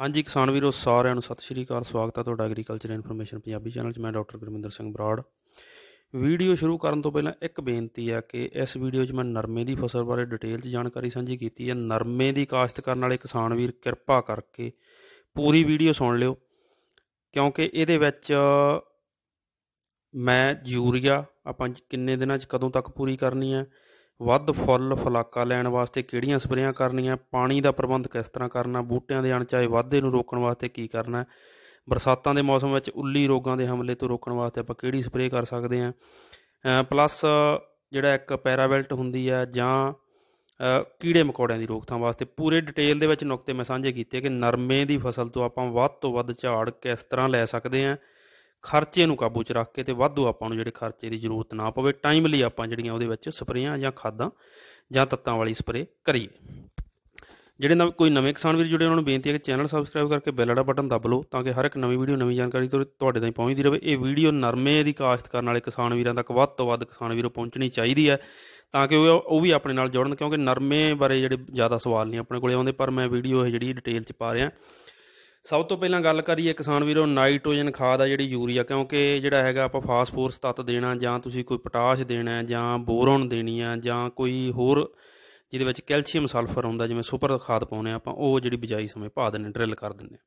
ਹਾਂਜੀ ਕਿਸਾਨ ਵੀਰੋ ਸਾਰਿਆਂ ਨੂੰ ਸਤਿ ਸ਼੍ਰੀ ਅਕਾਲ ਸਵਾਗਤ ਹੈ ਤੁਹਾਡਾ ਐਗਰੀਕਲਚਰ ਇਨਫੋਰਮੇਸ਼ਨ ਪੰਜਾਬੀ ਚੈਨਲ 'ਚ ਮੈਂ ਡਾਕਟਰ ਗੁਰਮਿੰਦਰ ਸਿੰਘ ਬਰਾੜ ਵੀਡੀਓ ਸ਼ੁਰੂ ਕਰਨ ਤੋਂ ਪਹਿਲਾਂ ਇੱਕ ਬੇਨਤੀ ਹੈ ਕਿ ਇਸ ਵੀਡੀਓ 'ਚ ਮੈਂ ਨਰਮੇ ਦੀ ਫਸਲ ਬਾਰੇ ਡਿਟੇਲ 'ਚ ਜਾਣਕਾਰੀ ਸਾਂਝੀ ਕੀਤੀ ਹੈ ਨਰਮੇ ਦੀ ਕਾਸ਼ਤ ਕਰਨ ਵਾਲੇ ਕਿਸਾਨ ਵੀਰ ਕਿਰਪਾ ਕਰਕੇ ਪੂਰੀ ਵੀਡੀਓ ਸੁਣ ਲਿਓ ਕਿਉਂਕਿ ਇਹਦੇ ਵਿੱਚ ਮੈਂ ਯੂਰੀਆ ਆਪਾਂ ਕਿੰਨੇ ਦਿਨਾਂ 'ਚ ਕਦੋਂ ਤੱਕ ਪੂਰੀ ਕਰਨੀ ਹੈ ਵੱਧ ਫੁੱਲ ਫਲਾਕਾ ਲੈਣ ਵਾਸਤੇ ਕਿਹੜੀਆਂ ਸਪਰੇਆਂ ਕਰਨੀਆਂ ਪਾਣੀ ਦਾ ਪ੍ਰਬੰਧ ਕਿਸ ਤਰ੍ਹਾਂ ਕਰਨਾ ਬੂਟਿਆਂ ਦੇ ਅਣਚਾਹੇ ਵਾਧੇ ਨੂੰ ਰੋਕਣ ਵਾਸਤੇ ਕੀ ਕਰਨਾ ਬਰਸਾਤਾਂ ਦੇ ਮੌਸਮ ਵਿੱਚ ਉੱਲੀ ਰੋਗਾਂ ਦੇ ਹਮਲੇ ਤੋਂ ਰੋਕਣ ਵਾਸਤੇ ਆਪਾਂ ਕਿਹੜੀ ਸਪਰੇਅ ਕਰ ਸਕਦੇ ਹਾਂ ਪਲੱਸ ਜਿਹੜਾ ਇੱਕ ਪੈਰਾਬੈਲਟ ਹੁੰਦੀ ਆ ਜਾਂ ਕੀੜੇ ਮਕੌੜਿਆਂ ਦੀ ਰੋਕਥਾਮ ਵਾਸਤੇ ਪੂਰੇ ਡਿਟੇਲ ਦੇ ਵਿੱਚ ਨੁਕਤੇ ਮੈਂ ਸਾਂਝੇ ਕੀਤੇ ਕਿ ਨਰਮੇ ਦੀ ਫਸਲ ਤੋਂ ਆਪਾਂ ਵੱਧ ਤੋਂ ਵੱਧ ਝਾੜ ਕਿਸ ਤਰ੍ਹਾਂ ਲੈ ਸਕਦੇ ਹਾਂ ਖਰਚੇ ਨੂੰ ਕਾਬੂ 'ਚ ਰੱਖ ਕੇ ਤੇ ਵਾਧੂ ਆਪਾਂ ਨੂੰ ਜਿਹੜੇ ਖਰਚੇ ਦੀ ਜ਼ਰੂਰਤ ਨਾ ਪਵੇ ਟਾਈਮਲੀ ਆਪਾਂ ਜਿਹੜੀਆਂ ਉਹਦੇ ਵਿੱਚ ਸਪਰੇਆਂ ਜਾਂ ਖਾਦਾਂ ਜਾਂ ਤੱਤਾਂ ਵਾਲੀ ਸਪਰੇ ਕਰੀਏ ਜਿਹੜੇ ਨਵੇਂ ਕੋਈ ਨਵੇਂ ਕਿਸਾਨ ਵੀਰ ਜੁੜੇ ਉਹਨਾਂ ਨੂੰ ਬੇਨਤੀ ਹੈ ਕਿ ਚੈਨਲ ਸਬਸਕ੍ਰਾਈਬ ਕਰਕੇ ਬੈਲ ਵਾਲਾ ਬਟਨ ਦਬ ਲਓ ਤਾਂ ਕਿ ਹਰ ਇੱਕ ਨਵੀਂ ਵੀਡੀਓ ਨਵੀਂ ਜਾਣਕਾਰੀ ਤੁਹਾਡੇ ਤਾਈਂ ਪਹੁੰਚਦੀ ਰਹੇ ਇਹ ਵੀਡੀਓ ਨਰਮੇ ਦੀ ਕਾਸ਼ਤ ਕਰਨ ਵਾਲੇ ਕਿਸਾਨ ਵੀਰਾਂ ਤੱਕ ਵੱਧ ਤੋਂ ਵੱਧ ਕਿਸਾਨ ਵੀਰੋ ਪਹੁੰਚਣੀ ਚਾਹੀਦੀ ਹੈ ਤਾਂ ਕਿ ਉਹ ਉਹ ਵੀ ਆਪਣੇ ਨਾਲ ਜੁੜਨ ਕਿਉਂਕਿ ਨਰਮੇ ਬਾਰੇ ਜਿਹੜੇ ਜ਼ਿਆਦਾ ਸਵਾਲ ਨਹੀਂ ਆਪਣੇ ਕੋਲੇ ਆਉਂਦੇ ਪਰ ਮੈਂ ਵੀਡੀਓ ਇਹ ਜਿਹੜੀ ਡਿਟੇਲ 'ਚ ਪਾ ਰਿਹਾ ਸਭ ਤੋਂ ਪਹਿਲਾਂ ਗੱਲ ਕਰੀਏ ਕਿਸਾਨ ਵੀਰੋ ਨਾਈਟ੍ਰੋਜਨ ਖਾਦ ਆ ਜਿਹੜੀ ਯੂਰੀਆ ਕਿਉਂਕਿ ਜਿਹੜਾ ਹੈਗਾ ਆਪਾਂ ਫਾਸਫੋਰਸ ਤੱਤ ਦੇਣਾ ਜਾਂ ਤੁਸੀਂ ਕੋਈ ਪੋਟਾਸ਼ ਦੇਣਾ ਜਾਂ ਬੋਰੋਨ ਦੇਣੀ ਆ ਜਾਂ ਕੋਈ ਹੋਰ ਜਿਹਦੇ ਵਿੱਚ ਕੈਲਸ਼ੀਅਮ ਸਲਫਰ ਹੁੰਦਾ ਜਿਵੇਂ ਸੁਪਰ ਖਾਦ ਪਾਉਨੇ ਆਪਾਂ ਉਹ ਜਿਹੜੀ ਬਿਜਾਈ ਸਮੇਂ ਪਾ ਦਿੰਨੇ ਡਰਿਲ ਕਰ ਦਿੰਨੇ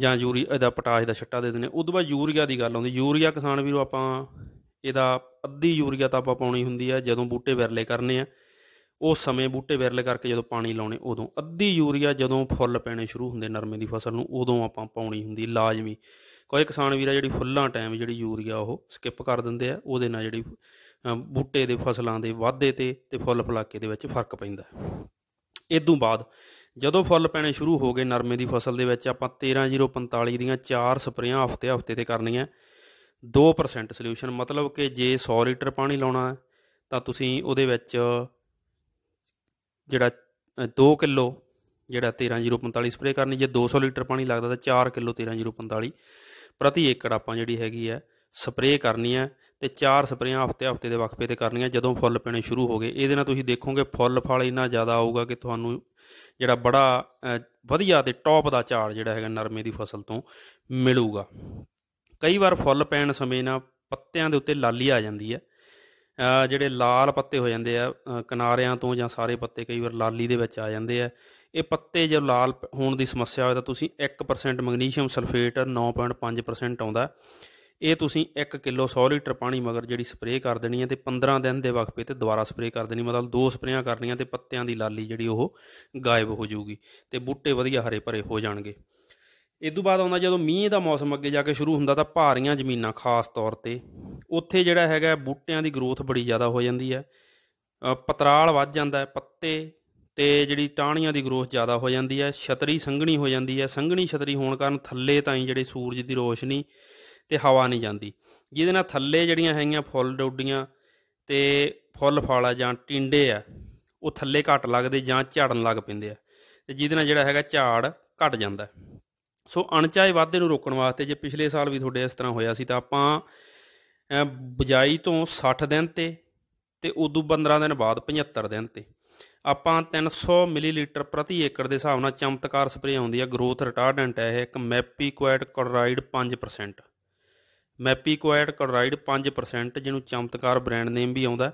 ਜਾਂ ਯੂਰੀਆ ਦਾ ਪੋਟਾਸ਼ ਦਾ ਛੱਟਾ ਦੇ ਦਿੰਨੇ ਉਦੋਂ ਬਾਅਦ ਯੂਰੀਆ ਦੀ ਗੱਲ ਆਉਂਦੀ ਯੂਰੀਆ ਕਿਸਾਨ ਵੀਰੋ ਆਪਾਂ ਇਹਦਾ ਅੱਧੀ ਯੂਰੀਆ ਤਾਂ ਆਪਾਂ ਪਾਉਣੀ ਹੁੰਦੀ ਆ ਜਦੋਂ ਬੂਟੇ ਵਿਰਲੇ ਕਰਨੇ ਆ ਉਹ ਸਮੇਂ ਬੂਟੇ ਵਿਰਲ ਕਰਕੇ ਜਦੋਂ ਪਾਣੀ ਲਾਉਣੇ ਉਦੋਂ ਅੱਧੀ ਯੂਰੀਆ ਜਦੋਂ ਫੁੱਲ ਪੈਣੇ ਸ਼ੁਰੂ ਹੁੰਦੇ ਨਰਮੇ ਦੀ ਫਸਲ ਨੂੰ ਉਦੋਂ ਆਪਾਂ ਪਾਉਣੀ ਹੁੰਦੀ ਲਾਜ਼ਮੀ ਕੋਈ ਕਿਸਾਨ ਵੀਰਾ ਜਿਹੜੀ ਫੁੱਲਾਂ ਟਾਈਮ ਜਿਹੜੀ ਯੂਰੀਆ ਉਹ ਸਕਿਪ ਕਰ ਦਿੰਦੇ ਆ ਉਹਦੇ ਨਾਲ ਜਿਹੜੀ ਬੂਟੇ ਦੇ ਫਸਲਾਂ ਦੇ ਵਾਧੇ ਤੇ ਤੇ ਫੁੱਲ ਫਲਾਕੇ ਦੇ ਵਿੱਚ ਫਰਕ ਪੈਂਦਾ ਇਦੋਂ ਬਾਅਦ ਜਦੋਂ ਫੁੱਲ ਪੈਣੇ ਸ਼ੁਰੂ ਹੋ ਗਏ ਨਰਮੇ ਦੀ ਫਸਲ ਦੇ ਵਿੱਚ ਆਪਾਂ 13045 ਦੀਆਂ ਚਾਰ ਸਪਰੇਆਂ ਹਫ਼ਤੇ ਹਫ਼ਤੇ ਤੇ ਕਰਨੀਆਂ 2% ਸੋਲੂਸ਼ਨ ਮਤਲਬ ਕਿ ਜੇ 100 ਲੀਟਰ ਪਾਣੀ ਲਾਉਣਾ ਤਾਂ ਤੁਸੀਂ ਉਹਦੇ ਵਿੱਚ ਜਿਹੜਾ 2 ਕਿਲੋ ਜਿਹੜਾ 13045 ਸਪਰੇ ਕਰਨੀ ਜੇ 200 ਲੀਟਰ ਪਾਣੀ ਲੱਗਦਾ ਤਾਂ 4 ਕਿਲੋ 13045 ਪ੍ਰਤੀ ਏਕੜ ਆਪਾਂ ਜਿਹੜੀ ਹੈਗੀ ਹੈ ਸਪਰੇ ਕਰਨੀ ਹੈ ਤੇ 4 ਸਪਰੇਆਂ ਹਫਤੇ ਹਫਤੇ ਦੇ ਵਕਫੇ ਤੇ ਕਰਨੀਆਂ ਜਦੋਂ ਫੁੱਲ ਪੈਣੇ ਸ਼ੁਰੂ ਹੋ ਗਏ ਇਹਦੇ ਨਾਲ ਤੁਸੀਂ ਦੇਖੋਗੇ ਫੁੱਲ ਫਲ ਇੰਨਾ ਜ਼ਿਆਦਾ ਆਊਗਾ ਕਿ ਤੁਹਾਨੂੰ ਜਿਹੜਾ ਬੜਾ ਵਧੀਆ ਤੇ ਟੌਪ ਦਾ ਝਾੜ ਜਿਹੜਾ ਹੈਗਾ ਨਰਮੇ ਦੀ ਫਸਲ ਤੋਂ ਮਿਲੂਗਾ ਕਈ ਵਾਰ ਫੁੱਲ ਪੈਣ ਸਮੇਂ ਨਾ ਪੱਤਿਆਂ ਦੇ ਉੱਤੇ ਲਾਲੀ ਆ ਜਾਂਦੀ ਹੈ ਜਿਹੜੇ ਲਾਲ ਪੱਤੇ ਹੋ ਜਾਂਦੇ ਆ ਕਿਨਾਰਿਆਂ ਤੋਂ ਜਾਂ ਸਾਰੇ ਪੱਤੇ ਕਈ ਵਾਰ ਲਾਲੀ ਦੇ ਵਿੱਚ ਆ ਜਾਂਦੇ ਆ ਇਹ ਪੱਤੇ ਜੇ ਲਾਲ ਹੋਣ ਦੀ ਸਮੱਸਿਆ ਹੋਵੇ ਤਾਂ ਤੁਸੀਂ 1% ਮੈਗਨੀਸ਼ੀਅਮ ਸਲਫੇਟ 9.5% ਆਉਂਦਾ ਇਹ ਤੁਸੀਂ 1 ਕਿਲੋ 100 ਲੀਟਰ ਪਾਣੀ ਮਗਰ ਜਿਹੜੀ ਸਪਰੇਅ ਕਰ ਦੇਣੀ ਹੈ ਤੇ 15 ਦਿਨ ਦੇ ਵਕਫੇ ਤੇ ਦੁਬਾਰਾ ਸਪਰੇਅ ਕਰ ਦੇਣੀ ਮਤਲਬ ਦੋ ਸਪਰੇਆਂ ਕਰਨੀਆਂ ਤੇ ਪੱਤਿਆਂ ਦੀ ਲਾਲੀ ਜਿਹੜੀ ਉਹ ਗਾਇਬ ਹੋ ਜਾਊਗੀ ਤੇ ਬੂਟੇ ਵਧੀਆ ਹਰੇ ਭਰੇ ਹੋ ਜਾਣਗੇ ਇਸ ਤੋਂ ਬਾਅਦ ਆਉਂਦਾ ਜਦੋਂ ਮੀਂਹ ਦਾ ਮੌਸਮ ਅੱਗੇ ਜਾ ਕੇ ਸ਼ੁਰੂ ਹੁੰਦਾ ਤਾਂ ਭਾਰੀਆਂ ਜ਼ਮੀਨਾਂ ਖਾਸ ਤੌਰ ਤੇ ਉੱਥੇ ਜਿਹੜਾ ਹੈਗਾ ਬੂਟਿਆਂ ਦੀ ਗਰੋਥ ਬੜੀ ਜ਼ਿਆਦਾ ਹੋ ਜਾਂਦੀ ਹੈ ਪਤਰਾਲ ਵੱਧ ਜਾਂਦਾ ਹੈ ਪੱਤੇ ਤੇ ਜਿਹੜੀ ਟਾਹਣੀਆਂ ਦੀ ਗਰੋਥ ਜ਼ਿਆਦਾ ਹੋ ਜਾਂਦੀ ਹੈ ਛਤਰੀ ਸੰਘਣੀ ਹੋ ਜਾਂਦੀ ਹੈ ਸੰਘਣੀ ਛਤਰੀ ਹੋਣ ਕਾਰਨ ਥੱਲੇ ਤਾਂ ਹੀ ਜਿਹੜੇ ਸੂਰਜ ਦੀ ਰੋਸ਼ਨੀ ਤੇ ਹਵਾ ਨਹੀਂ ਜਾਂਦੀ ਜਿਹਦੇ ਨਾਲ ਥੱਲੇ ਜਿਹੜੀਆਂ ਹੈਗੀਆਂ ਫੁੱਲ ਡੋਡੀਆਂ ਤੇ ਫੁੱਲ ਫਾਲਾ ਜਾਂ ਟਿੰਡੇ ਆ ਉਹ ਥੱਲੇ ਘਟ ਲੱਗਦੇ ਜਾਂ ਝੜਨ ਲੱਗ ਪੈਂਦੇ ਆ ਤੇ ਜਿਹਦੇ ਨਾਲ ਜਿਹੜਾ ਹੈਗਾ ਝਾੜ ਘਟ ਜਾਂਦਾ ਸੋ ਅਣਚਾਹੇ ਵਾਧੇ ਨੂੰ ਰੋਕਣ ਵਾਸਤੇ ਜੇ ਪਿਛਲੇ ਸਾਲ ਵੀ ਤੁਹਾਡੇ ਇਸ ਤਰ੍ਹਾਂ ਹੋਇਆ ਸੀ ਤਾਂ ਆਪਾਂ ਬਜਾਈ ਤੋਂ 60 ਦਿਨ ਤੇ ਤੇ ਉਦੋਂ 15 ਦਿਨ ਬਾਅਦ 75 ਦਿਨ ਤੇ ਆਪਾਂ 300 ਮਿਲੀਲੀਟਰ ਪ੍ਰਤੀ ਏਕੜ ਦੇ ਹਿਸਾਬ ਨਾਲ ਚਮਤਕਾਰ ਸਪਰੇ ਆਉਂਦੀ ਹੈ ਗਰੋਥ ਰਿਟਾਰਡੈਂਟ ਹੈ ਇਹ ਇੱਕ ਮੈਪੀਕੁਐਟ ਕਲੋਰਾਈਡ 5% ਮੈਪੀਕੁਐਟ ਕਲੋਰਾਈਡ 5% ਜਿਹਨੂੰ ਚਮਤਕਾਰ ਬ੍ਰਾਂਡ ਨੇਮ ਵੀ ਆਉਂਦਾ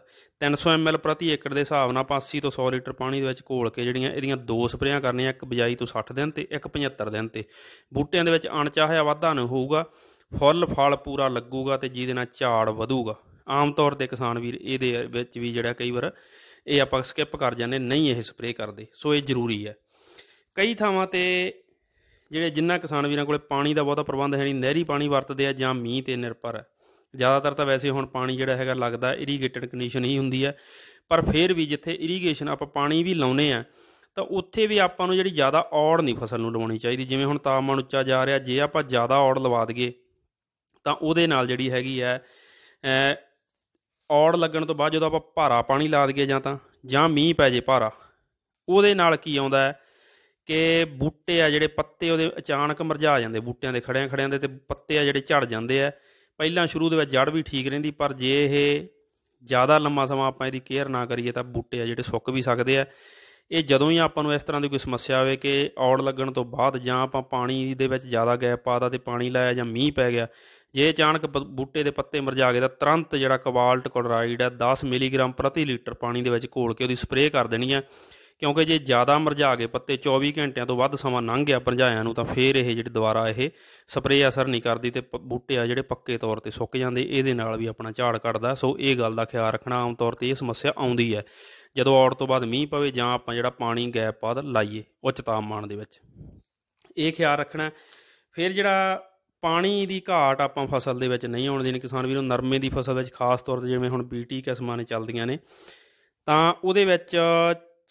300 ml ਪ੍ਰਤੀ ਏਕੜ ਦੇ ਹਿਸਾਬ ਨਾਲ 80 ਤੋਂ 100 ਲੀਟਰ ਪਾਣੀ ਦੇ ਵਿੱਚ ਘੋਲ ਕੇ ਜਿਹੜੀਆਂ ਇਹਦੀਆਂ ਦੋ ਸਪਰੇਆਂ ਕਰਨੀਆਂ ਇੱਕ ਬਜਾਈ ਤੋਂ 60 ਦਿਨ ਤੇ ਇੱਕ 75 ਦਿਨ ਤੇ ਬੂਟਿਆਂ ਦੇ ਵਿੱਚ ਅਣਚਾਹਿਆ ਵਾਧਾ ਨਾ ਹੋਊਗਾ ਫੁੱਲ ਫਲ ਪੂਰਾ ਲੱਗੂਗਾ ਤੇ ਜਿਹਦੇ ਨਾਲ ਝਾੜ ਵਧੂਗਾ ਆਮ ਤੌਰ ਤੇ ਕਿਸਾਨ ਵੀਰ ਇਹਦੇ ਵਿੱਚ ਵੀ ਜਿਹੜਾ ਕਈ ਵਾਰ ਇਹ ਆਪਾਂ ਸਕਿਪ ਕਰ ਜਾਂਦੇ ਨਹੀਂ ਇਹ ਸਪਰੇਅ ਕਰਦੇ ਸੋ ਇਹ ਜ਼ਰੂਰੀ ਹੈ ਕਈ ਥਾਵਾਂ ਤੇ ਜਿਹੜੇ ਜਿੰਨਾ ਕਿਸਾਨ ਵੀਰਾਂ ਕੋਲੇ ਪਾਣੀ ਦਾ ਬਹੁਤਾ ਪ੍ਰਬੰਧ ਹੈ ਨਹੀਂ ਨਹਿਰੀ ਪਾਣੀ ਵਰਤਦੇ ਆ ਜਾਂ ਮੀਂਹ ਤੇ ਨਿਰਭਰ ਹੈ ਜ਼ਿਆਦਾਤਰ ਤਾਂ ਵੈਸੇ ਹੁਣ ਪਾਣੀ ਜਿਹੜਾ ਹੈਗਾ ਲੱਗਦਾ ਇਰੀਗੇਟਡ ਕੰਡੀਸ਼ਨ ਹੀ ਹੁੰਦੀ ਹੈ ਪਰ ਫਿਰ ਵੀ ਜਿੱਥੇ ਇਰੀਗੇਸ਼ਨ ਆਪਾਂ ਪਾਣੀ ਵੀ ਲਾਉਨੇ ਆ ਤਾਂ ਉੱਥੇ ਵੀ ਆਪਾਂ ਨੂੰ ਜਿਹੜੀ ਜ਼ਿਆਦਾ ਔੜ ਨਹੀਂ ਫਸਲ ਨੂੰ ਲਵਾਉਣੀ ਚਾਹੀਦੀ ਜਿਵੇਂ ਹੁਣ ਤਾਪਮਾਨ ਉੱਚਾ ਜਾ ਰਿਹਾ ਜੇ ਆਪਾਂ ਜ਼ਿਆਦਾ ਔੜ ਲਵਾ ਦਈਏ ਤਾਂ ਉਹਦੇ ਨਾਲ ਜਿਹੜੀ ਹੈਗੀ ਹੈ ਔੜ ਲੱਗਣ ਤੋਂ ਬਾਅਦ ਜਦੋਂ ਆਪਾਂ ਭਾਰਾ ਪਾਣੀ ਲਾ ਦਈਏ ਜਾਂ ਤਾਂ ਜਾਂ ਮੀਂਹ ਪੈ ਜੇ ਭਾਰਾ ਉਹਦੇ ਨਾਲ ਕੀ ਆਉਂਦਾ ਹੈ ਕਿ ਬੂਟੇ ਆ ਜਿਹੜੇ ਪੱਤੇ ਉਹਦੇ ਅਚਾਨਕ ਮਰਝਾ ਜਾਂਦੇ ਬੂਟਿਆਂ ਦੇ ਖੜਿਆਂ ਖੜਿਆਂ ਦੇ ਤੇ ਪੱਤੇ ਆ ਜਿਹੜੇ ਝੜ ਜਾਂਦੇ ਆ ਪਹਿਲਾਂ ਸ਼ੁਰੂ ਦੇ ਵਿੱਚ ਜੜ ਵੀ ਠੀਕ ਰਹਿੰਦੀ ਪਰ ਜੇ ਇਹ ਜ਼ਿਆਦਾ ਲੰਮਾ ਸਮਾਂ ਆਪਾਂ ਇਹਦੀ ਕੇਅਰ ਨਾ ਕਰੀਏ ਤਾਂ ਬੂਟੇ ਆ ਜਿਹੜੇ ਸੁੱਕ ਵੀ ਸਕਦੇ ਆ ਇਹ ਜਦੋਂ ਹੀ ਆਪਾਂ ਨੂੰ ਇਸ ਤਰ੍ਹਾਂ ਦੀ ਕੋਈ ਸਮੱਸਿਆ ਆਵੇ ਕਿ ਔੜ ਲੱਗਣ ਤੋਂ ਬਾਅਦ ਜਾਂ ਆਪਾਂ ਪਾਣੀ ਦੇ ਵਿੱਚ ਜ਼ਿਆਦਾ ਗੈਪ ਪਾਤਾ ਤੇ ਪਾਣੀ ਲਾਇਆ ਜਾਂ ਮੀਂਹ ਪੈ ਗਿਆ ਜੇ ਅਚਾਨਕ ਬੂਟੇ ਦੇ ਪੱਤੇ ਮਰ ਗਏ ਤਾਂ ਤੁਰੰਤ ਜਿਹੜਾ ਕਵਾਲਟ ਕਲੋਰਾਈਡ ਹੈ 10 ਮਿਲੀਗ੍ਰਾਮ ਪ੍ਰਤੀ ਲੀਟਰ ਪਾਣੀ ਦੇ ਵਿੱਚ ਘੋਲ ਕੇ ਉਹਦੀ ਸਪਰੇਅ ਕਰ ਦੇਣੀ ਹੈ ਕਿਉਂਕਿ ਜੇ ਜ਼ਿਆਦਾ ਮਰ ਗਏ ਪੱਤੇ 24 ਘੰਟਿਆਂ ਤੋਂ ਵੱਧ ਸਮਾਂ ਲੰਘ ਗਿਆ ਪਰਝਾਇਆਂ ਨੂੰ ਤਾਂ ਫੇਰ ਇਹ ਜਿਹੜੇ ਦੁਬਾਰਾ ਇਹ ਸਪਰੇਅ ਅਸਰ ਨਹੀਂ ਕਰਦੀ ਤੇ ਬੂਟੇ ਆ ਜਿਹੜੇ ਪੱਕੇ ਤੌਰ ਤੇ ਸੁੱਕ ਜਾਂਦੇ ਇਹਦੇ ਨਾਲ ਵੀ ਆਪਣਾ ਝਾੜ ਕੱਟਦਾ ਸੋ ਇਹ ਗੱਲ ਦਾ ਖਿਆਲ ਰੱਖਣਾ ਆਮ ਤੌਰ ਤੇ ਇਹ ਸਮੱਸਿਆ ਆਉਂਦੀ ਹੈ ਜਦੋਂ ਔੜ ਤੋਂ ਬਾਅਦ ਮੀਂਹ ਪਵੇ ਜਾਂ ਆਪਾਂ ਜਿਹੜਾ ਪਾਣੀ ਗੈਪ ਪਾਦ ਲਾਈਏ ਉੱਚ ਤਾਪਮਾਨ ਦੇ ਵਿੱਚ ਇਹ ਖਿਆਲ ਰੱਖਣਾ ਫਿਰ ਜਿਹੜਾ ਪਾਣੀ ਦੀ ਘਾਟ ਆਪਾਂ ਫਸਲ ਦੇ ਵਿੱਚ ਨਹੀਂ ਆਉਣ ਦੇਣੀ ਕਿਸਾਨ ਵੀਰੋ ਨਰਮੇ ਦੀ ਫਸਲ ਵਿੱਚ ਖਾਸ ਤੌਰ ਤੇ ਜਿਵੇਂ ਹੁਣ ਬੀਟੀ ਕਿਸਮਾਂ ਨੇ ਚੱਲਦੀਆਂ ਨੇ ਤਾਂ ਉਹਦੇ ਵਿੱਚ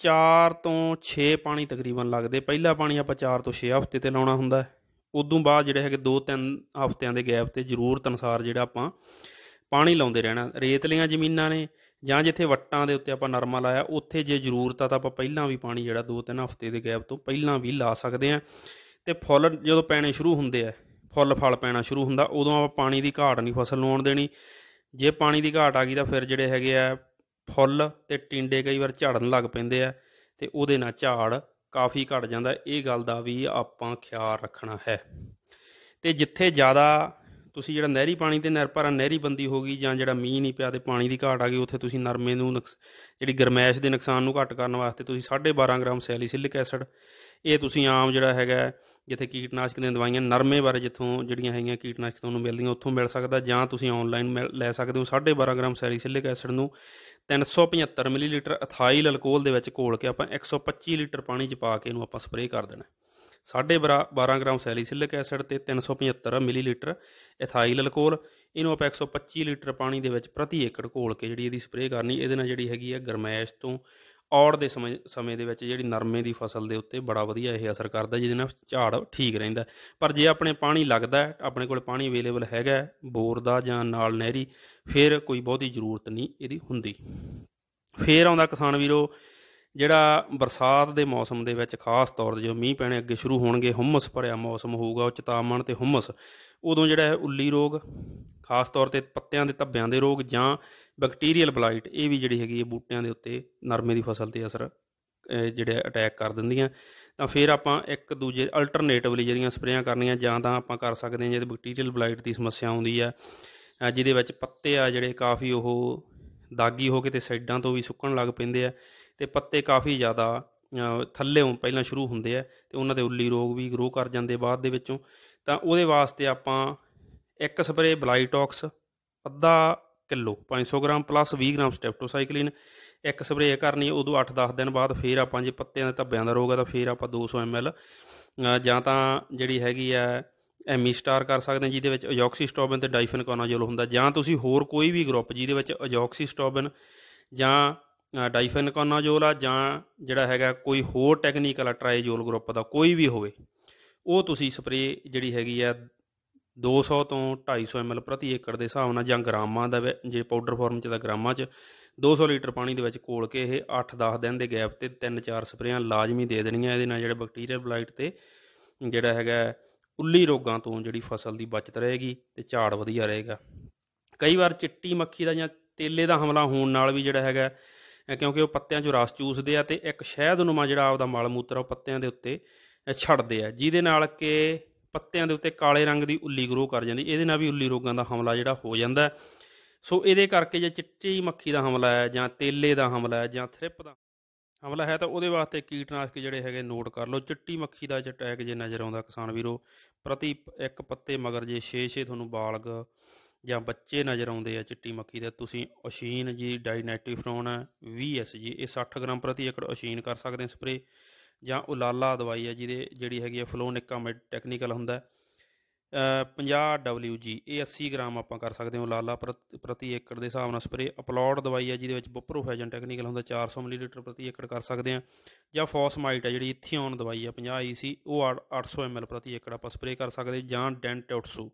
4 ਤੋਂ 6 ਪਾਣੀ ਤਕਰੀਬਨ ਲੱਗਦੇ ਪਹਿਲਾ ਪਾਣੀ ਆਪਾਂ 4 ਤੋਂ 6 ਹਫ਼ਤੇ ਤੇ ਲਾਉਣਾ ਹੁੰਦਾ ਉਦੋਂ ਬਾਅਦ ਜਿਹੜੇ ਹੈਗੇ 2-3 ਹਫ਼ਤਿਆਂ ਦੇ ਗੈਪ ਤੇ ਜ਼ਰੂਰਤ ਅਨਸਾਰ ਜਿਹੜਾ ਆਪਾਂ ਪਾਣੀ ਲਾਉਂਦੇ ਰਹਿਣਾ ਰੇਤਲੀਆਂ ਜ਼ਮੀਨਾਂ ਨੇ ਜਾਂ ਜਿੱਥੇ ਵੱਟਾਂ ਦੇ ਉੱਤੇ ਆਪਾਂ ਨਰਮਾ ਲਾਇਆ ਉੱਥੇ ਜੇ ਜ਼ਰੂਰਤ ਆ ਤਾਂ ਆਪਾਂ ਪਹਿਲਾਂ ਵੀ ਪਾਣੀ ਜਿਹੜਾ 2-3 ਹਫ਼ਤੇ ਦੇ ਗੈਪ ਤੋਂ ਪਹਿਲਾਂ ਵੀ ਲਾ ਸਕਦੇ ਆ ਤੇ ਫੁੱਲ ਜਦੋਂ ਪੈਣੇ ਸ਼ੁਰੂ ਹੁੰਦੇ ਆ ਫੁੱਲ ਫਲ ਪੈਣਾ ਸ਼ੁਰੂ ਹੁੰਦਾ ਉਦੋਂ ਆਪਾਂ ਪਾਣੀ ਦੀ ਘਾਟ ਨਹੀਂ ਫਸਲ ਨੂੰ ਆਉਣ ਦੇਣੀ ਜੇ ਪਾਣੀ ਦੀ ਘਾਟ ਆ ਗਈ ਤਾਂ ਫਿਰ ਜਿਹੜੇ ਹੈਗੇ ਆ ਫੁੱਲ ਤੇ ਟਿੰਡੇ ਕਈ ਵਾਰ ਝੜਨ ਲੱਗ ਪੈਂਦੇ ਆ ਤੇ ਉਹਦੇ ਨਾਲ ਝਾੜ ਕਾਫੀ ਘਟ ਜਾਂਦਾ ਇਹ ਗੱਲ ਦਾ ਵੀ ਆਪਾਂ ਖਿਆਲ ਰੱਖਣਾ ਹੈ ਤੇ ਜਿੱਥੇ ਜ਼ਿਆਦਾ ਤੁਸੀਂ ਜਿਹੜਾ ਨਹਿਰੀ ਪਾਣੀ ਤੇ ਨਿਰਭਰ ਨਹਿਰੀ ਬੰਦੀ ਹੋ ਗਈ ਜਾਂ ਜਿਹੜਾ ਮੀਂਹ ਨਹੀਂ ਪਿਆ ਤੇ ਪਾਣੀ ਦੀ ਘਾਟ ਆ ਗਈ ਉੱਥੇ ਤੁਸੀਂ ਨਰਮੇ ਨੂੰ ਜਿਹੜੀ ਗਰਮੈਸ਼ ਦੇ ਨੁਕਸਾਨ ਨੂੰ ਘਟ ਕਰਨ ਵਾਸਤੇ ਤੁਸੀਂ 12.5 ਗ੍ਰਾਮ ਸੈਲੀਸਿਲਿਕ ਐਸਿਡ ਇਹ ਤੁਸੀਂ ਆਮ ਜਿਹੜਾ ਹੈਗਾ ਜਿੱਥੇ ਕੀਟਨਾਸ਼ਕ ਦੀਆਂ ਦਵਾਈਆਂ ਨਰਮੇ ਬਾਰੇ ਜਿੱਥੋਂ ਜਿਹੜੀਆਂ ਹੈਗੀਆਂ ਕੀਟਨਾਸ਼ਕ ਤੁਹਾਨੂੰ ਮਿਲਦੀਆਂ ਉੱਥੋਂ ਮਿਲ ਸਕਦਾ ਜਾਂ ਤੁਸੀਂ ਆਨਲਾਈਨ ਲੈ ਸਕਦੇ ਹੋ 12.5 ਗ੍ਰਾਮ ਸੈਲੀਸਿਲਿਕ ਐਸਿਡ ਨੂੰ 375 ਮਿਲੀਲੀਟਰ ਅਥਾਈਲ ਅਲਕੋਹਲ ਦੇ ਵਿੱਚ ਘੋਲ ਕੇ ਆਪਾਂ 125 ਲੀਟਰ ਪਾਣੀ 'ਚ ਪਾ ਕੇ ਇਹਨੂੰ ਆਪਾਂ ਸਪਰੇਅ ਕਰ ਦੇਣਾ 12.5 ਗ੍ਰਾਮ ਸੈਲੀਸਿਲਿਕ ਐਸਿਡ ਤੇ 375 ਮਿਲੀਲੀਟਰ ਇਥਾਈਲ ਅਲਕੋਹਲ ਇਹਨੂੰ ਆਪਾਂ 125 ਲੀਟਰ ਪਾਣੀ ਦੇ ਵਿੱਚ ਪ੍ਰਤੀ ਏਕੜ ਘੋਲ ਕੇ ਜਿਹੜੀ ਇਹਦੀ ਸਪਰੇਅ ਕਰਨੀ ਇਹਦੇ ਨਾਲ ਜਿਹੜੀ ਹੈਗੀ ਆ ਗਰਮੈਸ਼ ਤੋਂ ਔੜ ਦੇ ਸਮੇਂ ਸਮੇਂ ਦੇ ਵਿੱਚ ਜਿਹੜੀ ਨਰਮੇ ਦੀ ਫਸਲ ਦੇ ਉੱਤੇ ਬੜਾ ਵਧੀਆ ਇਹ ਅਸਰ ਕਰਦਾ ਜਿਹਦੇ ਨਾਲ ਝਾੜ ਠੀਕ ਰਹਿੰਦਾ ਪਰ ਜੇ ਆਪਣੇ ਪਾਣੀ ਲੱਗਦਾ ਆਪਣੇ ਕੋਲ ਪਾਣੀ ਅਵੇਲੇਬਲ ਹੈਗਾ ਬੋਰ ਦਾ ਜਾਂ ਨਾਲ ਨਹਿਰੀ ਫਿਰ ਕੋਈ ਬਹੁਤੀ ਜ਼ਰੂਰਤ ਨਹੀਂ ਇਹਦੀ ਹੁੰਦੀ ਫਿਰ ਆਉਂਦਾ ਕਿਸਾਨ ਵੀਰੋ ਜਿਹੜਾ ਬਰਸਾਤ ਦੇ ਮੌਸਮ ਦੇ ਵਿੱਚ ਖਾਸ ਤੌਰ ਤੇ ਜੋ ਮੀਂਹ ਪੈਣੇ ਅੱਗੇ ਸ਼ੁਰੂ ਹੋਣਗੇ ਹਮਸ ਭਰਿਆ ਮੌਸਮ ਹੋਊਗਾ ਉਹ ਚਤਾਮਣ ਤੇ ਹਮਸ ਉਦੋਂ ਜਿਹੜਾ ਹੈ ਉੱਲੀ ਰੋਗ ਖਾਸ ਤੌਰ ਤੇ ਪੱਤਿਆਂ ਦੇ ਧੱਬਿਆਂ ਦੇ ਰੋਗ ਜਾਂ ਬੈਕਟੀਰੀਅਲ ਬਲਾਈਟ ਇਹ ਵੀ ਜਿਹੜੀ ਹੈਗੀ ਇਹ ਬੂਟਿਆਂ ਦੇ ਉੱਤੇ ਨਰਮੇ ਦੀ ਫਸਲ ਤੇ ਅਸਰ ਜਿਹੜੇ ਅਟੈਕ ਕਰ ਦਿੰਦੀਆਂ ਤਾਂ ਫਿਰ ਆਪਾਂ ਇੱਕ ਦੂਜੇ ਅਲਟਰਨੇਟਿਵਲੀ ਜਿਹੜੀਆਂ ਸਪਰੇਆਂ ਕਰਨੀਆਂ ਜਾਂ ਤਾਂ ਆਪਾਂ ਕਰ ਸਕਦੇ ਹਾਂ ਜੇ ਬੈਕਟੀਰੀਅਲ ਬਲਾਈਟ ਦੀ ਸਮੱਸਿਆ ਆਉਂਦੀ ਆ ਜਿਹਦੇ ਵਿੱਚ ਪੱਤੇ ਆ ਜਿਹੜੇ ਕਾਫੀ ਉਹ ਦਾਗੀ ਹੋ ਕੇ ਤੇ ਸਾਈਡਾਂ ਤੋਂ ਵੀ ਸੁੱਕਣ ਲੱਗ ਪੈਂਦੇ ਆ ਤੇ ਪੱਤੇ ਕਾਫੀ ਜ਼ਿਆਦਾ ਥੱਲੇੋਂ ਪਹਿਲਾਂ ਸ਼ੁਰੂ ਹੁੰਦੇ ਆ ਤੇ ਉਹਨਾਂ ਦੇ ਉੱਲੀ ਰੋਗ ਵੀ ਗਰੋ ਕਰ ਜਾਂਦੇ ਬਾਅਦ ਦੇ ਵਿੱਚੋਂ ਤਾਂ ਉਹਦੇ ਵਾਸਤੇ ਆਪਾਂ ਇੱਕ ਸਪਰੇ ਬਲਾਈਟੌਕਸ ਅੱਧਾ kilo 500 gram plus 20 gram streptocycline ਇੱਕ ਸਪਰੇ ਕਰਨੀ ਉਦੋਂ 8-10 ਦਿਨ ਬਾਅਦ ਫੇਰ ਆਪਾਂ ਜੇ ਪੱਤਿਆਂ ਦੇ ਧੱਬਿਆਂ ਦਾ ਰੋਗ ਆ ਤਾਂ ਫੇਰ ਆਪਾਂ 200 ml ਜਾਂ ਤਾਂ ਜਿਹੜੀ ਹੈਗੀ ਆ ਐਮੀ ਸਟਾਰ ਕਰ ਸਕਦੇ ਜਿਹਦੇ ਵਿੱਚ ਅਜੋਕਸੀਸਟੋਬਿਨ ਤੇ ਕੋਨਾਜੋਲ ਹੁੰਦਾ ਜਾਂ ਤੁਸੀਂ ਹੋਰ ਕੋਈ ਵੀ ਗਰੁੱਪ ਜਿਹਦੇ ਵਿੱਚ ਅਜੋਕਸੀਸਟੋਬਿਨ ਜਾਂ ਡਾਈਫੇਨਕਾਨਾਜ਼ੋਲ ਆ ਜਾਂ ਜਿਹੜਾ ਹੈਗਾ ਕੋਈ ਹੋਰ ਟੈਕਨੀਕਲ ਆ ਟ੍ਰਾਈਜ਼ੋਲ ਗਰੁੱਪ ਦਾ ਕੋਈ ਵੀ ਹੋਵੇ ਉਹ ਤੁਸੀਂ ਸਪਰੇ ਜਿਹੜੀ ਹੈਗੀ ਆ 200 ਤੋਂ 250 ml ਪ੍ਰਤੀ ਏਕੜ ਦੇ ਹਿਸਾਬ ਨਾਲ ਜਾਂ ਗ੍ਰਾਮਾਂ ਦਾ ਜੇ ਪਾਊਡਰ ਫਾਰਮ ਚ ਦਾ ਗ੍ਰਾਮਾਂ ਚ 200 ਲੀਟਰ ਪਾਣੀ ਦੇ ਵਿੱਚ ਘੋਲ ਕੇ ਇਹ 8-10 ਦਿਨ ਦੇ ਗੈਪ ਤੇ 3-4 ਸਪਰੇਆਂ ਲਾਜ਼ਮੀ ਦੇ ਦੇਣੀਆਂ ਇਹਦੇ ਨਾਲ ਜਿਹੜੇ ਬੈਕਟੀਰੀਅਲ ਬਲਾਈਟ ਤੇ ਜਿਹੜਾ ਹੈਗਾ ਉੱਲੀ ਰੋਗਾਂ ਤੋਂ ਜਿਹੜੀ ਫਸਲ ਦੀ ਬਚਤ ਰਹੇਗੀ ਤੇ ਝਾੜ ਵਧੀਆ ਰਹੇਗਾ ਕਈ ਵਾਰ ਚਿੱਟੀ ਮੱਖੀ ਦਾ ਜਾਂ ਤੇਲੇ ਦਾ ਹਮਲਾ ਹੋਣ ਨਾਲ ਵੀ ਜਿਹੜਾ ਹੈਗਾ ਕਿਉਂਕਿ ਉਹ ਪੱਤਿਆਂ 'ਚੋਂ ਰਸ ਚੂਸਦੇ ਆ ਤੇ ਇੱਕ ਸ਼ਹਿਦ ਨੁਮਾ ਜਿਹੜਾ ਆਪਦਾ ਮਲ ਮੂਤਰ ਉਹ ਪੱਤਿਆਂ ਦੇ ਉੱਤੇ ਛੱਡਦੇ ਆ ਜਿਹਦੇ ਨਾਲ ਕਿ ਪੱਤਿਆਂ ਦੇ ਉੱਤੇ ਕਾਲੇ ਰੰਗ ਦੀ ਉੱਲੀ ਗਰੋ ਕਰ ਜਾਂਦੀ ਇਹਦੇ ਨਾਲ ਵੀ ਉੱਲੀ ਰੋਗਾਂ ਦਾ ਹਮਲਾ ਜਿਹੜਾ ਹੋ ਜਾਂਦਾ ਸੋ ਇਹਦੇ ਕਰਕੇ ਜੇ ਚਿੱਟੀ ਮੱਖੀ ਦਾ ਹਮਲਾ ਹੈ ਜਾਂ ਤੇਲੇ ਦਾ ਹਮਲਾ ਹੈ ਜਾਂ ਥ੍ਰਿਪ ਦਾ ਹਮਲਾ ਹੈ ਤਾਂ ਉਹਦੇ ਵਾਸਤੇ ਕੀਟਨਾਸ਼ਕ ਜਿਹੜੇ ਹੈਗੇ ਨੋਟ ਕਰ ਲਓ ਚਿੱਟੀ ਮੱਖੀ ਦਾ ਅਟੈਕ ਜੇ ਨਜ਼ਰ ਆਉਂਦਾ ਕਿਸਾਨ ਵੀਰੋ ਪ੍ਰਤੀ ਇੱਕ ਪੱਤੇ ਮਗਰ ਜੇ 6-6 ਤੁਹਾਨੂੰ ਬਾਲਗ ਜਾਂ ਬੱਚੇ ਨਜ਼ਰ ਆਉਂਦੇ ਆ ਚਿੱਟੀ ਮੱਕੀ ਦੇ ਤੁਸੀਂ ਅਸ਼ੀਨ ਜੀ ਡਾਈਨੈਟ੍ਰੀਫਰੋਨ ਹੈ 20 ਜੀ ਇਹ 60 ਗ੍ਰਾਮ ਪ੍ਰਤੀ ਏਕੜ ਅਸ਼ੀਨ ਕਰ ਸਕਦੇ ਆ ਸਪਰੇ ਜਾਂ ਉਲਾਲਾ ਦਵਾਈ ਹੈ ਜਿਹਦੇ ਜਿਹੜੀ ਹੈਗੀ ਆ ਫਲੋਨਿਕਾਮਿਡ ਟੈਕਨੀਕਲ ਹੁੰਦਾ 50 ਜੀ ਇਹ 80 ਗ੍ਰਾਮ ਆਪਾਂ ਕਰ ਸਕਦੇ ਹਾਂ ਉਲਾਲਾ ਪ੍ਰਤੀ ਏਕੜ ਦੇ ਹਿਸਾਬ ਨਾਲ ਸਪਰੇ ਅਪਲੋਡ ਦਵਾਈ ਹੈ ਜਿਹਦੇ ਵਿੱਚ ਬੁਪਰੋਫੈਜਨ ਟੈਕਨੀਕਲ ਹੁੰਦਾ 400 ਮਿਲੀਲੀਟਰ ਪ੍ਰਤੀ ਏਕੜ ਕਰ ਸਕਦੇ ਹਾਂ ਜਾਂ ਫੋਸਮਾਈਟ ਹੈ ਜਿਹੜੀ ਇਥੀਓਨ ਦਵਾਈ ਹੈ 50 EC ਉਹ 800 ml ਪ੍ਰਤੀ ਏਕੜ ਆਪਾਂ ਸਪਰੇ ਕਰ ਸਕਦੇ ਜਾਂ ਡੈਂਟੋਟਸੂ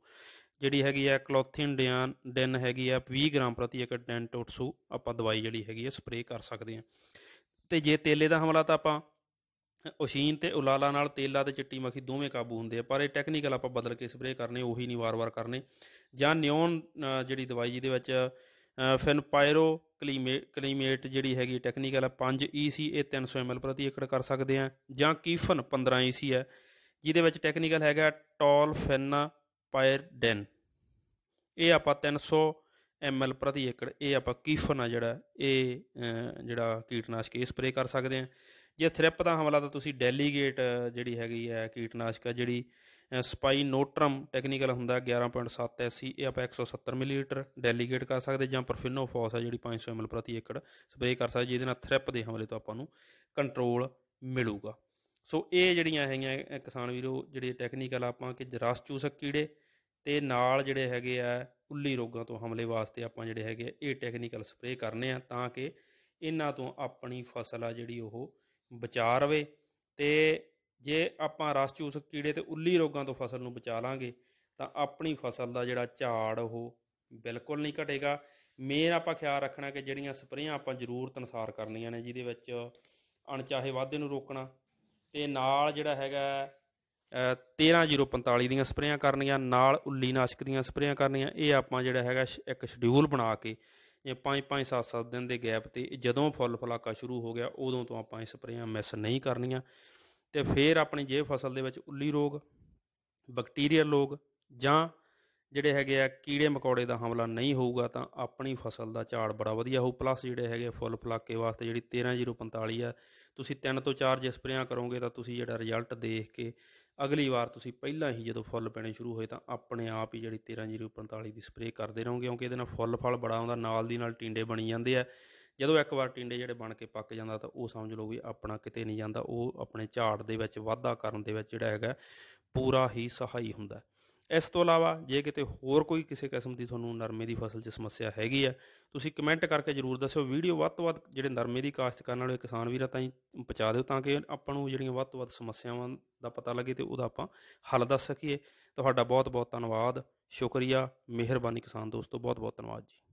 ਜਿਹੜੀ ਹੈਗੀ ਆ ਕਲੋਥਿਨ ਡਿਆਨ ਡਿਨ ਹੈਗੀ ਆ 20 ਗ੍ਰਾਮ ਪ੍ਰਤੀ ਇੱਕ ਡੈਂਟੋਟਸੂ ਆਪਾਂ ਦਵਾਈ ਜਿਹੜੀ ਹੈਗੀ ਆ ਸਪਰੇਅ ਕਰ ਸਕਦੇ ਆ ਤੇ ਜੇ ਤੇਲੇ ਦਾ ਹਮਲਾ ਤਾਂ ਆਪਾਂ ਉਸ਼ੀਨ ਤੇ ਉਲਾਲਾ ਨਾਲ ਤੇਲਾ ਤੇ ਚਿੱਟੀ ਮੱਖੀ ਦੋਵੇਂ ਕਾਬੂ ਹੁੰਦੇ ਆ ਪਰ ਇਹ ਟੈਕਨੀਕਲ ਆਪਾਂ ਬਦਲ ਕੇ ਸਪਰੇਅ ਕਰਨੇ ਉਹੀ ਨਹੀਂ ਵਾਰ-ਵਾਰ ਕਰਨੇ ਜਾਂ ਨਿਓਨ ਜਿਹੜੀ ਦਵਾਈ ਜਿਹਦੇ ਵਿੱਚ ਪਾਇਰੋ ਕਲੀਮੇਟ ਜਿਹੜੀ ਹੈਗੀ ਟੈਕਨੀਕਲ ਆ 5 EC ਇਹ 300 ml ਪ੍ਰਤੀ ਏਕੜ ਕਰ ਸਕਦੇ ਆ ਜਾਂ ਕੀਫਨ 15 EC ਹੈ ਜਿਹਦੇ ਵਿੱਚ ਟੈਕਨੀਕਲ ਹੈਗਾ ਟੋਲ ਫਿਨ ਪਾਇਰਡਨ ਇਹ ਆਪਾਂ 300 ml ਪ੍ਰਤੀ ਏਕੜ ਇਹ ਆਪਾਂ ਕੀਫਨ ਆ ਜਿਹੜਾ ਇਹ ਜਿਹੜਾ ਕੀਟਨਾਸ਼ਕ ਇਹ ਸਪਰੇ ਕਰ ਸਕਦੇ ਆ ਜੇ ਥ੍ਰਿਪ ਦਾ ਹਮਲਾ ਤਾਂ ਤੁਸੀਂ ਡੈਲੀਗੇਟ ਜਿਹੜੀ ਹੈਗੀ ਹੈ ਕੀਟਨਾਸ਼ਕ ਜਿਹੜੀ ਸਪਾਈ ਨੋਟਰਮ ਟੈਕਨੀਕਲ ਹੁੰਦਾ 11.7 ਐਸੀ ਇਹ ਆਪਾਂ 170 ਮਿਲੀਲੀਟਰ ਡੈਲੀਗੇਟ ਕਰ ਸਕਦੇ ਜਾਂ ਫੋਸ ਆ ਜਿਹੜੀ 500 ml ਪ੍ਰਤੀ ਏਕੜ ਸਪਰੇ ਕਰ ਸਕਦੇ ਜਿਹਦੇ ਨਾਲ ਥ੍ਰਿਪ ਦੇ ਹਮਲੇ ਤੋਂ ਆਪਾਂ ਨੂੰ ਕੰਟਰੋਲ ਮਿਲੂਗਾ ਸੋ ਇਹ ਜਿਹੜੀਆਂ ਹੈਗੀਆਂ ਕਿਸਾਨ ਵੀਰੋ ਜਿਹੜੇ ਟੈਕਨੀਕਲ ਆਪਾਂ ਕਿ ਜਰਾਸ ਚੂਸਕ ਕੀੜੇ ਤੇ ਨਾਲ ਜਿਹੜੇ ਹੈਗੇ ਆ ਉੱਲੀ ਰੋਗਾਂ ਤੋਂ ਹਮਲੇ ਵਾਸਤੇ ਆਪਾਂ ਜਿਹੜੇ ਹੈਗੇ ਆ ਇਹ ਟੈਕਨੀਕਲ ਸਪਰੇ ਕਰਨੇ ਆ ਤਾਂ ਕਿ ਇਹਨਾਂ ਤੋਂ ਆਪਣੀ ਫਸਲ ਆ ਜਿਹੜੀ ਉਹ ਬਚਾ ਰਵੇ ਤੇ ਜੇ ਆਪਾਂ ਰਸ ਚੂਸਕ ਕੀੜੇ ਤੇ ਉੱਲੀ ਰੋਗਾਂ ਤੋਂ ਫਸਲ ਨੂੰ ਬਚਾ ਲਾਂਗੇ ਤਾਂ ਆਪਣੀ ਫਸਲ ਦਾ ਜਿਹੜਾ ਝਾੜ ਉਹ ਬਿਲਕੁਲ ਨਹੀਂ ਘਟੇਗਾ ਮੇਨ ਆਪਾਂ ਖਿਆਲ ਰੱਖਣਾ ਕਿ ਜਿਹੜੀਆਂ ਸਪਰੇਆਂ ਆਪਾਂ ਜ਼ਰੂਰਤ ਅਨਸਾਰ ਕਰਨੀਆਂ ਨੇ ਜਿਹਦੇ ਵਿੱਚ ਅਣਚਾਹੇ ਵਾਧੇ ਨੂੰ ਰੋਕਣਾ ਤੇ ਨਾਲ ਜਿਹੜਾ ਹੈਗਾ 13045 ਦੀਆਂ ਸਪਰੇਆਂ ਕਰਨੀਆਂ ਨਾਲ ਉੱਲੀ ਨਾਸ਼ਕ ਦੀਆਂ ਸਪਰੇਆਂ ਕਰਨੀਆਂ ਇਹ ਆਪਾਂ ਜਿਹੜਾ ਹੈਗਾ ਇੱਕ ਸ਼ਡਿਊਲ ਬਣਾ ਕੇ ਇਹ 5-5 7-7 ਦਿਨ ਦੇ ਗੈਪ ਤੇ ਜਦੋਂ ਫੁੱਲ ਫਲਾਕਾ ਸ਼ੁਰੂ ਹੋ ਗਿਆ ਉਦੋਂ ਤੋਂ ਆਪਾਂ ਇਹ ਸਪਰੇਆਂ ਮਿਸ ਨਹੀਂ ਕਰਨੀਆਂ ਤੇ ਫਿਰ ਆਪਣੀ ਜੇ ਫਸਲ ਦੇ ਵਿੱਚ ਉੱਲੀ ਰੋਗ ਬੈਕਟੀਰੀਅਲ ਰੋਗ ਜਾਂ ਜਿਹੜੇ ਹੈਗੇ ਆ ਕੀੜੇ ਮਕੌੜੇ ਦਾ ਹਮਲਾ ਨਹੀਂ ਹੋਊਗਾ ਤਾਂ ਆਪਣੀ ਫਸਲ ਦਾ ਝਾੜ ਬੜਾ ਵਧੀਆ ਹੋਊ ਪਲੱਸ ਜਿਹੜੇ ਹੈਗੇ ਫੁੱਲ ਫਲਾਕੇ ਵਾਸਤੇ ਜਿਹੜੀ 13045 ਆ ਤੁਸੀਂ ਤਿੰਨ ਤੋਂ ਚਾਰ ਜੇ ਸਪਰੇਆਂ ਕਰੋਗੇ ਤਾਂ ਤੁਸੀਂ ਜਿਹੜਾ ਰਿਜ਼ਲਟ ਦੇਖ ਕੇ ਅਗਲੀ ਵਾਰ ਤੁਸੀਂ ਪਹਿਲਾਂ ਹੀ ਜਦੋਂ ਫੁੱਲ ਪੈਣੇ ਸ਼ੁਰੂ ਹੋਏ ਤਾਂ ਆਪਣੇ ਆਪ ਹੀ ਜਿਹੜੀ 13045 ਦੀ ਸਪਰੇ ਕਰਦੇ ਰਹੋਗੇ ਕਿਉਂਕਿ ਇਹਦੇ ਨਾਲ ਫੁੱਲ ਫਲ ਬੜਾ ਆਉਂਦਾ ਨਾਲ ਦੀ ਨਾਲ ਟਿੰਡੇ ਬਣੀ ਜਾਂਦੇ ਆ ਜਦੋਂ ਇੱਕ ਵਾਰ ਟਿੰਡੇ ਜਿਹੜੇ ਬਣ ਕੇ ਪੱਕ ਜਾਂਦਾ ਤਾਂ ਉਹ ਸਮਝ ਲਓ ਵੀ ਆਪਣਾ ਕਿਤੇ ਨਹੀਂ ਜਾਂਦਾ ਉਹ ਆਪਣੇ ਝਾੜ ਦੇ ਵਿੱਚ ਵਾਧਾ ਕਰਨ ਦੇ ਵਿੱਚ ਜਿਹੜਾ ਹੈਗਾ ਪੂਰਾ ਹੀ ਸਹਾਈ ਹੁੰਦਾ ਇਸ ਤੋਂ ਇਲਾਵਾ ਜੇ ਕਿਤੇ ਹੋਰ ਕੋਈ ਕਿਸੇ ਕਿਸਮ ਦੀ ਤੁਹਾਨੂੰ ਨਰਮੇ ਦੀ ਫਸਲ 'ਚ ਸਮੱਸਿਆ ਹੈਗੀ ਆ ਤੁਸੀਂ ਕਮੈਂਟ ਕਰਕੇ ਜਰੂਰ ਦੱਸਿਓ ਵੀਡੀਓ ਵੱਧ ਤੋਂ ਵੱਧ ਜਿਹੜੇ ਨਰਮੇ ਦੀ ਕਾਸ਼ਤ ਕਰਨ ਵਾਲੇ ਕਿਸਾਨ ਵੀਰਾਂ ਤਾਈਂ ਪਹੁੰਚਾ ਦਿਓ ਤਾਂ ਕਿ ਆਪਾਂ ਨੂੰ ਜਿਹੜੀਆਂ ਵੱਧ ਤੋਂ ਵੱਧ ਸਮੱਸਿਆਵਾਂ ਦਾ ਪਤਾ ਲੱਗੇ ਤੇ ਉਹਦਾ ਆਪਾਂ ਹੱਲ ਦੱਸ ਸਕੀਏ ਤੁਹਾਡਾ ਬਹੁਤ ਬਹੁਤ ਧੰਨਵਾਦ ਸ਼ੁਕਰੀਆ ਮਿਹਰਬਾਨੀ ਕਿਸਾਨ ਦੋਸਤੋ ਬਹੁਤ ਬਹੁਤ ਧੰਨਵਾਦ ਜੀ